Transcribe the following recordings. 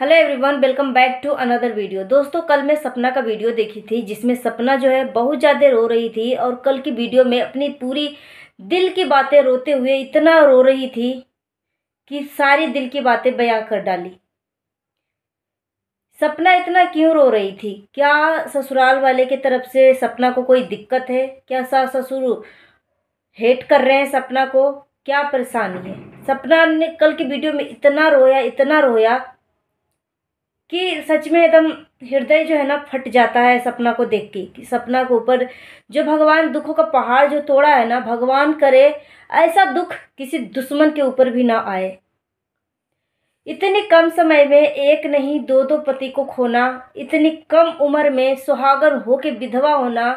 Hello everyone welcome back to another video दोस्तों कल मैं सपना का वीडियो देखी थी जिसमें सपना जो है बहुत ज़्यादा रो रही थी और कल की वीडियो में अपनी पूरी दिल की बातें रोते हुए इतना रो रही थी कि सारी दिल की बातें बयां कर डाली सपना इतना क्यों रो रही थी क्या ससुराल वाले की तरफ से सपना को कोई दिक्कत है क्या सास ससुर हेट कर रहे हैं सपना को क्या परेशानी है सपना ने कल की वीडियो में इतना रोया इतना रोया कि सच में एकदम हृदय जो है ना फट जाता है सपना को देख के कि सपना के ऊपर जो भगवान दुखों का पहाड़ जो तोड़ा है ना भगवान करे ऐसा दुख किसी दुश्मन के ऊपर भी ना आए इतने कम समय में एक नहीं दो दो पति को खोना इतनी कम उम्र में सुहागर हो के विधवा होना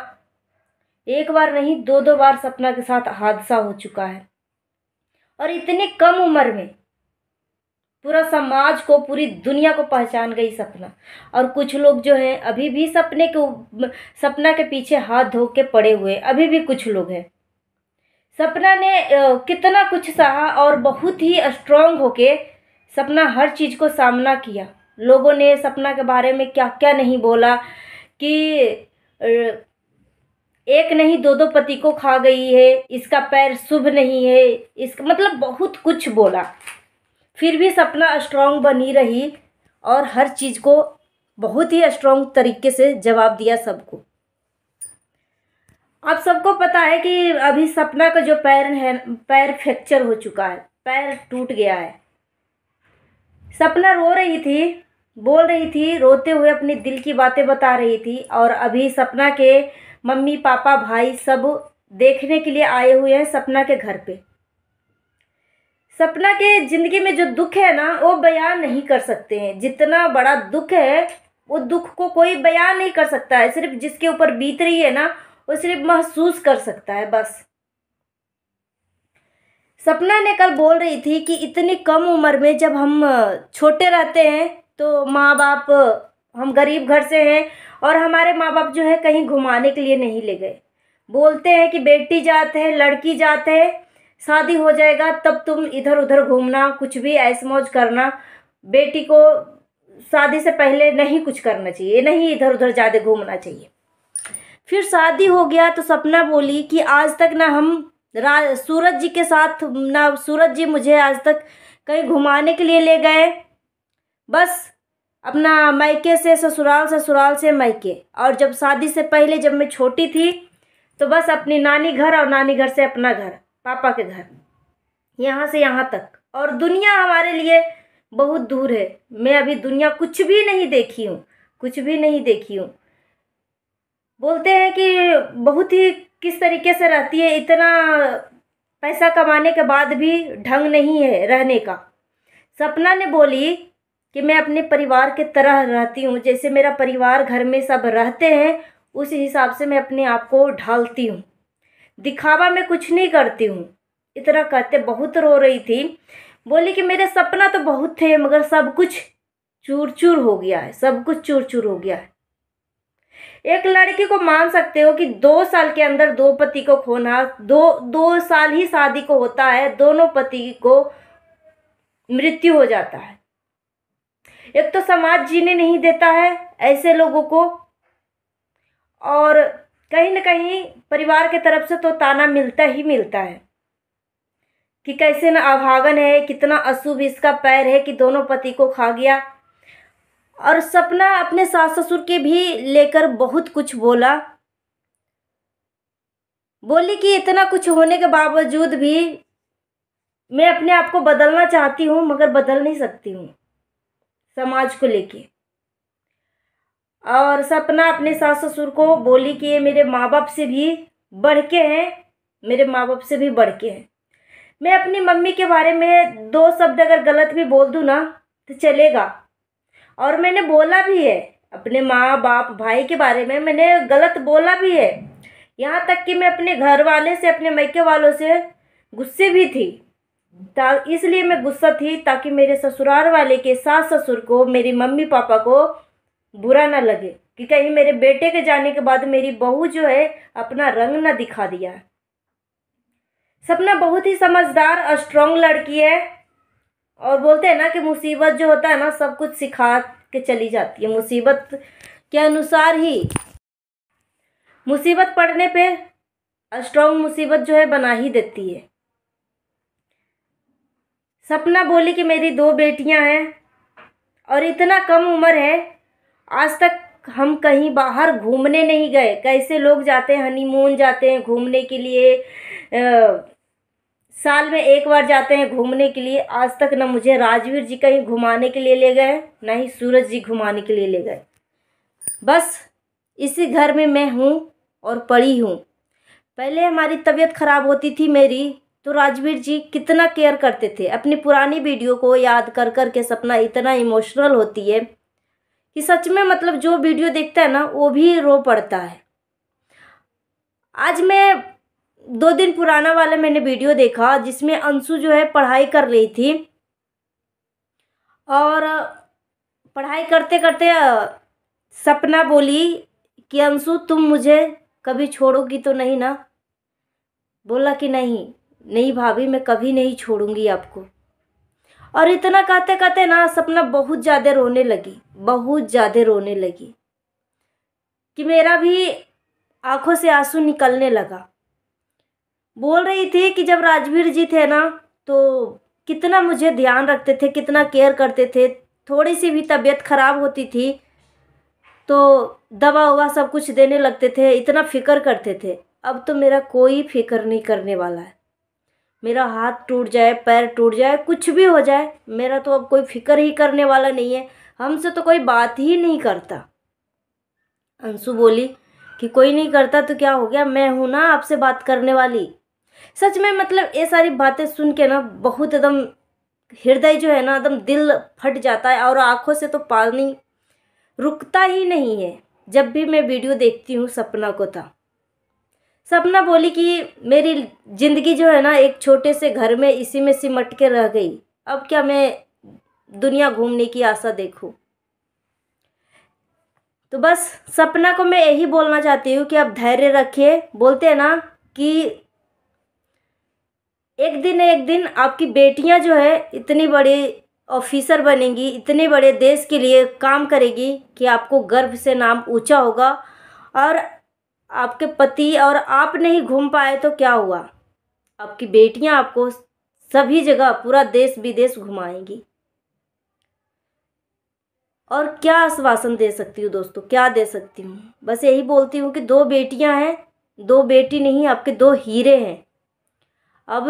एक बार नहीं दो दो बार सपना के साथ हादसा हो चुका है और इतने कम उम्र में पूरा समाज को पूरी दुनिया को पहचान गई सपना और कुछ लोग जो हैं अभी भी सपने के सपना के पीछे हाथ धो के पड़े हुए अभी भी कुछ लोग हैं सपना ने कितना कुछ सहा और बहुत ही स्ट्रांग होके सपना हर चीज़ को सामना किया लोगों ने सपना के बारे में क्या क्या नहीं बोला कि एक नहीं दो दो पति को खा गई है इसका पैर शुभ नहीं है इसका मतलब बहुत कुछ बोला फिर भी सपना स्ट्रांग बनी रही और हर चीज़ को बहुत ही स्ट्रांग तरीके से जवाब दिया सबको आप सबको पता है कि अभी सपना का जो पैर है पैर फ्रैक्चर हो चुका है पैर टूट गया है सपना रो रही थी बोल रही थी रोते हुए अपने दिल की बातें बता रही थी और अभी सपना के मम्मी पापा भाई सब देखने के लिए आए हुए हैं सपना के घर पे सपना के ज़िंदगी में जो दुख है ना वो बयान नहीं कर सकते हैं जितना बड़ा दुख है वो दुख को कोई बयान नहीं कर सकता है सिर्फ जिसके ऊपर बीत रही है ना वो सिर्फ महसूस कर सकता है बस सपना ने कल बोल रही थी कि इतनी कम उम्र में जब हम छोटे रहते हैं तो माँ बाप हम गरीब घर से हैं और हमारे माँ बाप जो है कहीं घुमाने के लिए नहीं ले गए बोलते हैं कि बेटी जाते हैं लड़की जाते है शादी हो जाएगा तब तुम इधर उधर घूमना कुछ भी ऐस मौज करना बेटी को शादी से पहले नहीं कुछ करना चाहिए नहीं इधर उधर ज़्यादा घूमना चाहिए फिर शादी हो गया तो सपना बोली कि आज तक ना हम रा सूरज जी के साथ ना सूरज जी मुझे आज तक कहीं घुमाने के लिए ले गए बस अपना मायके से ससुराल ससुराल से मायके और जब शादी से पहले जब मैं छोटी थी तो बस अपनी नानी घर और नानी घर से अपना घर पापा के घर यहाँ से यहाँ तक और दुनिया हमारे लिए बहुत दूर है मैं अभी दुनिया कुछ भी नहीं देखी हूँ कुछ भी नहीं देखी हूँ बोलते हैं कि बहुत ही किस तरीके से रहती है इतना पैसा कमाने के बाद भी ढंग नहीं है रहने का सपना ने बोली कि मैं अपने परिवार के तरह रहती हूँ जैसे मेरा परिवार घर में सब रहते हैं उस हिसाब से मैं अपने आप को ढालती हूँ दिखावा में कुछ नहीं करती हूँ इतना कहते बहुत रो रही थी बोली कि मेरे सपना तो बहुत थे मगर सब कुछ चूर चूर हो गया है सब कुछ चूर चूर हो गया है एक लड़की को मान सकते हो कि दो साल के अंदर दो पति को खोना दो दो साल ही शादी को होता है दोनों पति को मृत्यु हो जाता है एक तो समाज जीने नहीं देता है ऐसे लोगों को और कहीं ना कहीं परिवार के तरफ से तो ताना मिलता ही मिलता है कि कैसे ना अभागन है कितना अशुभ इसका पैर है कि दोनों पति को खा गया और सपना अपने सास ससुर के भी लेकर बहुत कुछ बोला बोली कि इतना कुछ होने के बावजूद भी मैं अपने आप को बदलना चाहती हूँ मगर बदल नहीं सकती हूँ समाज को लेके और सपना अपने सास ससुर को बोली कि ये मेरे माँ बाप से भी बढ़ के हैं मेरे माँ बाप से भी बढ़ के हैं मैं अपनी मम्मी के बारे में दो शब्द अगर गलत भी बोल दूँ ना तो चलेगा और मैंने बोला भी है अपने माँ बाप भाई के बारे में मैंने गलत बोला भी है यहाँ तक कि मैं अपने घर वाले से अपने मैके वालों से गुस्से भी थी ता इसलिए मैं गुस्सा थी ताकि मेरे ससुराल वाले के सास ससुर को मेरी मम्मी पापा को बुरा ना लगे कि कहीं मेरे बेटे के जाने के बाद मेरी बहू जो है अपना रंग ना दिखा दिया सपना बहुत ही समझदार और स्ट्रांग लड़की है और बोलते हैं ना कि मुसीबत जो होता है ना सब कुछ सिखा के चली जाती है मुसीबत के अनुसार ही मुसीबत पड़ने पे स्ट्रांग मुसीबत जो है बना ही देती है सपना बोली कि मेरी दो बेटियां हैं और इतना कम उम्र है आज तक हम कहीं बाहर घूमने नहीं गए कैसे लोग जाते हैं हनीमून जाते हैं घूमने के लिए आ, साल में एक बार जाते हैं घूमने के लिए आज तक ना मुझे राजवीर जी कहीं घुमाने के लिए ले गए ना ही सूरज जी घुमाने के लिए ले गए बस इसी घर में मैं हूँ और पड़ी हूँ पहले हमारी तबीयत ख़राब होती थी मेरी तो राजवीर जी कितना केयर करते थे अपनी पुरानी वीडियो को याद कर कर के सपना इतना इमोशनल होती है कि सच में मतलब जो वीडियो देखता है ना वो भी रो पड़ता है आज मैं दो दिन पुराना वाला मैंने वीडियो देखा जिसमें अंशु जो है पढ़ाई कर रही थी और पढ़ाई करते करते सपना बोली कि अंशु तुम मुझे कभी छोड़ोगी तो नहीं ना बोला कि नहीं नहीं भाभी मैं कभी नहीं छोड़ूंगी आपको और इतना कहते कहते ना सपना बहुत ज़्यादा रोने लगी बहुत ज़्यादा रोने लगी कि मेरा भी आंखों से आंसू निकलने लगा बोल रही थी कि जब राजवीर जी थे ना तो कितना मुझे ध्यान रखते थे कितना केयर करते थे थोड़ी सी भी तबीयत ख़राब होती थी तो दवा ववा सब कुछ देने लगते थे इतना फ़िक्र करते थे अब तो मेरा कोई फिक्र नहीं करने वाला है मेरा हाथ टूट जाए पैर टूट जाए कुछ भी हो जाए मेरा तो अब कोई फिक्र ही करने वाला नहीं है हमसे तो कोई बात ही नहीं करता अंशु बोली कि कोई नहीं करता तो क्या हो गया मैं हूँ ना आपसे बात करने वाली सच में मतलब ये सारी बातें सुन के ना बहुत एकदम हृदय जो है ना एकदम दिल फट जाता है और आँखों से तो पानी रुकता ही नहीं है जब भी मैं वीडियो देखती हूँ सपना को था तो। सपना बोली कि मेरी ज़िंदगी जो है ना एक छोटे से घर में इसी में सिमट के रह गई अब क्या मैं दुनिया घूमने की आशा देखूं तो बस सपना को मैं यही बोलना चाहती हूँ कि आप धैर्य रखिए बोलते हैं ना कि एक दिन एक दिन आपकी बेटियाँ जो है इतनी बड़ी ऑफिसर बनेंगी इतने बड़े देश के लिए काम करेगी कि आपको गर्व से नाम ऊंचा होगा और आपके पति और आप नहीं घूम पाए तो क्या हुआ आपकी बेटियां आपको सभी जगह पूरा देश विदेश घुमाएंगी और क्या आश्वासन दे सकती हूँ दोस्तों क्या दे सकती हूँ बस यही बोलती हूँ कि दो बेटियां हैं दो बेटी नहीं आपके दो हीरे हैं अब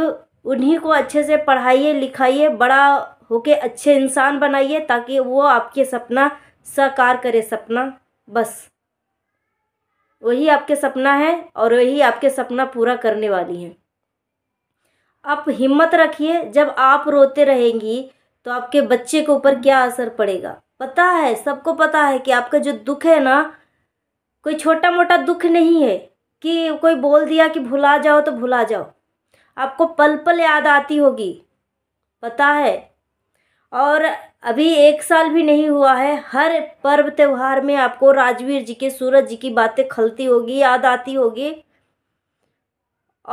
उन्हीं को अच्छे से पढ़ाइए लिखाइए बड़ा होके अच्छे इंसान बनाइए ताकि वो आपके सपना साकार करे सपना बस वही आपके सपना है और वही आपके सपना पूरा करने वाली हैं आप हिम्मत रखिए जब आप रोते रहेंगी तो आपके बच्चे के ऊपर क्या असर पड़ेगा पता है सबको पता है कि आपका जो दुख है ना कोई छोटा मोटा दुख नहीं है कि कोई बोल दिया कि भुला जाओ तो भुला जाओ आपको पल पल याद आती होगी पता है और अभी एक साल भी नहीं हुआ है हर पर्व त्यौहार में आपको राजवीर जी के सूरज जी की बातें खलती होगी याद आती होगी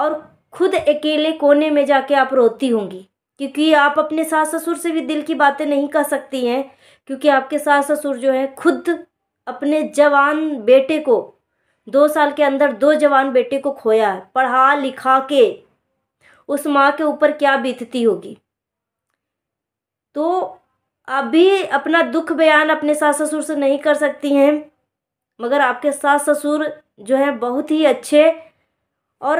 और खुद अकेले कोने में जाके आप रोती होंगी क्योंकि आप अपने सास ससुर से भी दिल की बातें नहीं कह सकती हैं क्योंकि आपके सास ससुर जो हैं खुद अपने जवान बेटे को दो साल के अंदर दो जवान बेटे को खोया है पढ़ा लिखा के उस माँ के ऊपर क्या बीतती होगी तो आप भी अपना दुख बयान अपने सास ससुर से नहीं कर सकती हैं मगर आपके सास ससुर जो हैं बहुत ही अच्छे और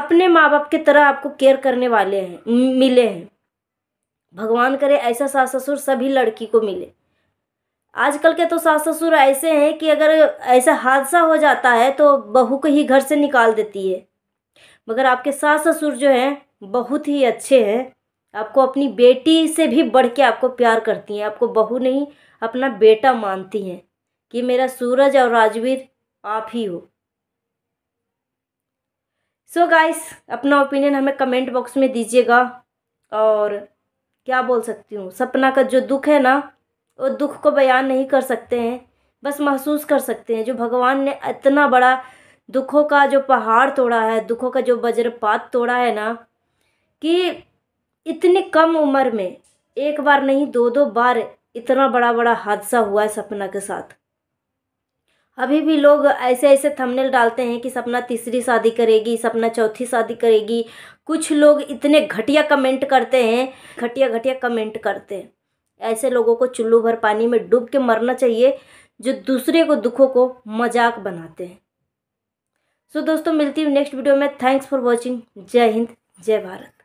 अपने माँ बाप की तरह आपको केयर करने वाले हैं मिले हैं भगवान करे ऐसा सास ससुर सभी लड़की को मिले आजकल के तो सास ससुर ऐसे हैं कि अगर ऐसा हादसा हो जाता है तो बहू को ही घर से निकाल देती है मगर आपके सास ससुर जो हैं बहुत ही अच्छे हैं आपको अपनी बेटी से भी बढ़ के आपको प्यार करती हैं आपको बहू नहीं अपना बेटा मानती हैं कि मेरा सूरज और राजवीर आप ही हो सो so गाइस अपना ओपिनियन हमें कमेंट बॉक्स में दीजिएगा और क्या बोल सकती हूँ सपना का जो दुख है ना वो दुख को बयान नहीं कर सकते हैं बस महसूस कर सकते हैं जो भगवान ने इतना बड़ा दुखों का जो पहाड़ तोड़ा है दुखों का जो वज्रपात तोड़ा है ना कि इतनी कम उम्र में एक बार नहीं दो दो बार इतना बड़ा बड़ा हादसा हुआ है सपना के साथ अभी भी लोग ऐसे ऐसे थंबनेल डालते हैं कि सपना तीसरी शादी करेगी सपना चौथी शादी करेगी कुछ लोग इतने घटिया कमेंट करते हैं घटिया घटिया कमेंट करते हैं ऐसे लोगों को चुल्लू भर पानी में डूब के मरना चाहिए जो दूसरे को दुखों को मजाक बनाते हैं सो so, दोस्तों मिलती हूँ नेक्स्ट वीडियो में थैंक्स फॉर वॉचिंग जय हिंद जय भारत